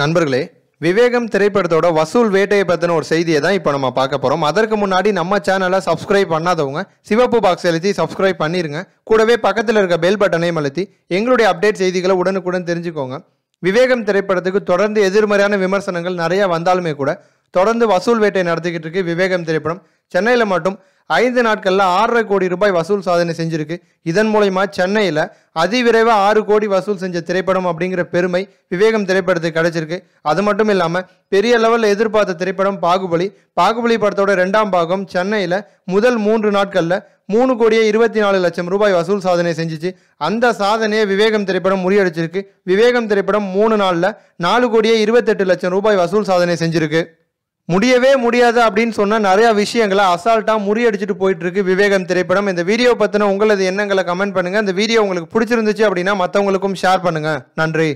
நண்பர்களே விவேகம் திரைப்படத்தோட வசூல் வேட்டையை பற்றின ஒரு செய்தியை தான் இப்போ நம்ம பார்க்க போகிறோம் அதற்கு முன்னாடி நம்ம சேனலை சப்ஸ்கிரைப் பண்ணாதவங்க சிவப்பு பாக்ஸ் எழுதி சப்ஸ்கிரைப் பண்ணிடுங்க கூடவே பக்கத்தில் இருக்க பெல் பட்டனையும் அழுத்தி எங்களுடைய அப்டேட் செய்திகளை உடனுக்குடன் தெரிஞ்சுக்கோங்க விவேகம் திரைப்படத்துக்கு தொடர்ந்து எதிர்மறையான விமர்சனங்கள் நிறையா வந்தாலுமே கூட தொடர்ந்து வசூல் வேட்டை நடத்திக்கிட்டு இருக்கு விவேகம் திரைப்படம் சென்னையில் மட்டும் ஐந்து நாட்களில் ஆறரை கோடி ரூபாய் வசூல் சாதனை செஞ்சிருக்கு இதன் மூலயமா சென்னையில் அதிவிரைவாக ஆறு கோடி வசூல் செஞ்ச திரைப்படம் அப்படிங்கிற பெருமை விவேகம் திரைப்படத்துக்கு கிடைச்சிருக்கு அது மட்டும் இல்லாமல் பெரிய லெவலில் எதிர்பார்த்த திரைப்படம் பாகுபலி பாகுபலி படத்தோட ரெண்டாம் பாகம் சென்னையில் முதல் மூன்று நாட்களில் மூணு கோடியே இருபத்தி நாலு லட்சம் ரூபாய் வசூல் சாதனை செஞ்சிச்சு அந்த சாதனையை விவேகம் திரைப்படம் முறியடிச்சிருக்கு விவேகம் திரைப்படம் மூணு நாளில் நாலு கோடியே இருபத்தெட்டு லட்சம் ரூபாய் வசூல் சாதனை செஞ்சிருக்கு முடியவே முடியாது அப்படின்னு சொன்னால் நிறையா விஷயங்களை அசால்ட்டாக முறியடிச்சிட்டு போயிட்டுருக்கு விவேகம் திரைப்படம் இந்த வீடியோ பற்றின உங்களது எண்ணங்களை கமெண்ட் பண்ணுங்கள் இந்த வீடியோ உங்களுக்கு பிடிச்சிருந்துச்சு அப்படின்னா மற்றவங்களுக்கும் ஷேர் பண்ணுங்கள் நன்றி